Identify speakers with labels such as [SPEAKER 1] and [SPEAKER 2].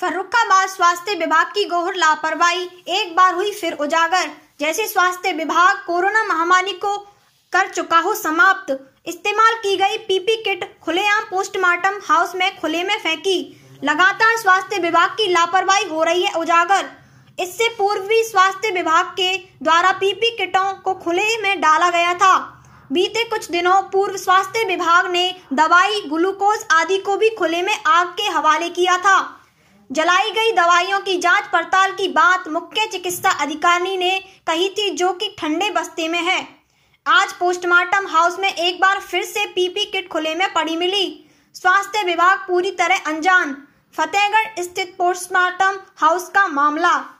[SPEAKER 1] फर्रुखाबाद स्वास्थ्य विभाग की गोहर लापरवाही एक बार हुई फिर उजागर जैसे स्वास्थ्य विभाग कोरोना महामारी को कर चुका हो समाप्त इस्तेमाल की गई पीपी किट खुलेआम पोस्टमार्टम हाउस में खुले में फेंकी लगातार स्वास्थ्य विभाग की लापरवाही हो रही है उजागर इससे पूर्व भी स्वास्थ्य विभाग के द्वारा पीपी किटों को खुले में डाला गया था बीते कुछ दिनों पूर्व स्वास्थ्य विभाग ने दवाई ग्लूकोज आदि को भी खुले में आग के हवाले किया था जलाई गई दवाइयों की जांच पड़ताल की बात मुख्य चिकित्सा अधिकारी ने कही थी जो कि ठंडे बस्ते में है आज पोस्टमार्टम हाउस में एक बार फिर से पीपी किट खुले में पड़ी मिली स्वास्थ्य विभाग पूरी तरह अनजान फतेहगढ़ स्थित पोस्टमार्टम हाउस का मामला